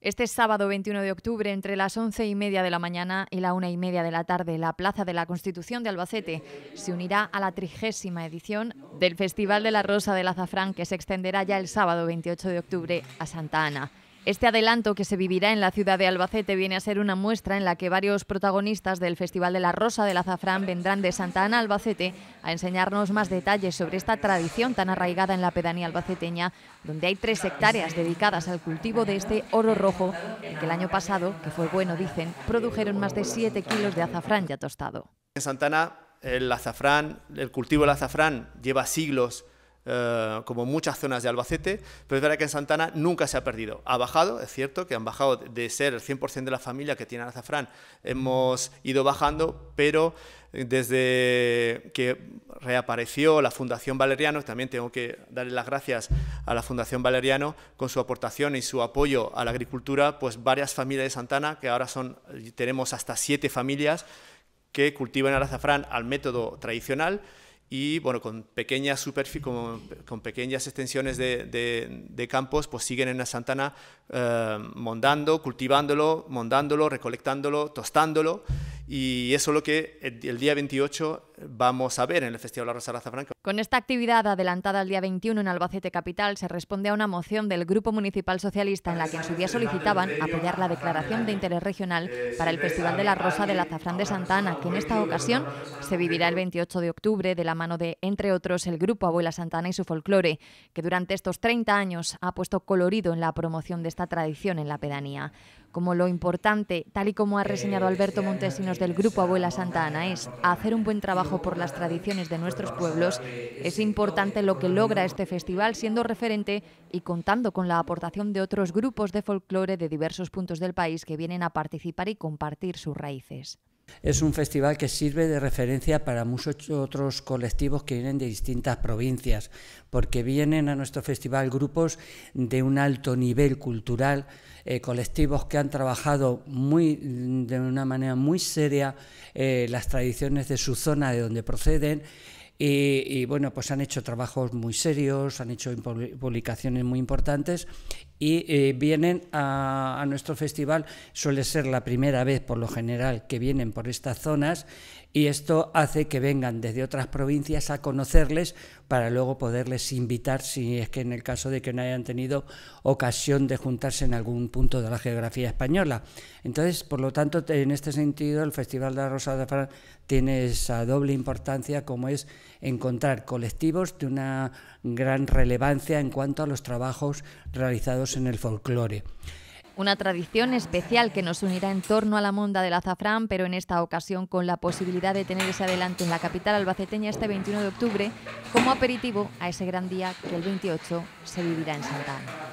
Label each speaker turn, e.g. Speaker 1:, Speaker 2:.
Speaker 1: Este sábado 21 de octubre, entre las 11 y media de la mañana y la una y media de la tarde, la Plaza de la Constitución de Albacete se unirá a la trigésima edición del Festival de la Rosa del Azafrán, que se extenderá ya el sábado 28 de octubre a Santa Ana. Este adelanto que se vivirá en la ciudad de Albacete viene a ser una muestra en la que varios protagonistas del Festival de la Rosa del Azafrán vendrán de Santa Ana Albacete a enseñarnos más detalles sobre esta tradición tan arraigada en la pedanía albaceteña, donde hay tres hectáreas dedicadas al cultivo de este oro rojo, que el año pasado, que fue bueno dicen, produjeron más de 7 kilos de azafrán ya tostado.
Speaker 2: En Santa Ana el azafrán, el cultivo del azafrán lleva siglos eh, como muchas zonas de Albacete, pero es verdad que en Santana nunca se ha perdido. Ha bajado, es cierto, que han bajado de ser el 100% de la familia que tiene azafrán, hemos ido bajando, pero eh, desde que reapareció la Fundación Valeriano, también tengo que darle las gracias a la Fundación Valeriano con su aportación y su apoyo a la agricultura, pues varias familias de Santana, que ahora son, tenemos hasta siete familias que cultivan el azafrán al método tradicional y bueno, con pequeñas con, con, pequeñas extensiones de, campos, pues siguen en la Santana eh, mondando, cultivándolo, mondándolo, recolectándolo, tostándolo, y eso es lo que el, el día 28 vamos a ver en el Festival de la Rosa azafrán.
Speaker 1: Con esta actividad adelantada al día 21 en Albacete Capital se responde a una moción del Grupo Municipal Socialista en la que en su día solicitaban apoyar la declaración de interés regional para el Festival de la Rosa del Azafrán de Santana que en esta ocasión se vivirá el 28 de octubre de la mano de, entre otros, el Grupo Abuela Santana y su folclore, que durante estos 30 años ha puesto colorido en la promoción de esta tradición en la pedanía como lo importante, tal y como ha reseñado Alberto Montesinos del Grupo Abuela santana es hacer un buen trabajo por las tradiciones de nuestros pueblos, es importante lo que logra este festival siendo referente y contando con la aportación de otros grupos de folclore de diversos puntos del país que vienen a participar y compartir sus raíces.
Speaker 3: Es un festival que sirve de referencia para muchos otros colectivos que vienen de distintas provincias, porque vienen a nuestro festival grupos de un alto nivel cultural, eh, colectivos que han trabajado muy, de una manera muy seria eh, las tradiciones de su zona, de donde proceden. Y, y, bueno, pues han hecho trabajos muy serios, han hecho publicaciones muy importantes y eh, vienen a, nuestro festival. Suele ser la primera vez, por lo general, que vienen por estas zonas y esto hace que vengan desde otras provincias a conocerles para luego poderles invitar si es que en el caso de que no hayan tenido ocasión de juntarse en algún punto de la geografía española. Entonces, por lo tanto, en este sentido, el Festival de la Rosa de Fran tiene esa doble importancia como es encontrar colectivos de una gran relevancia en cuanto a los trabajos realizados en el folclore.
Speaker 1: Una tradición especial que nos unirá en torno a la monda del azafrán, pero en esta ocasión con la posibilidad de tener ese adelanto en la capital albaceteña este 21 de octubre como aperitivo a ese gran día que el 28 se vivirá en Santana.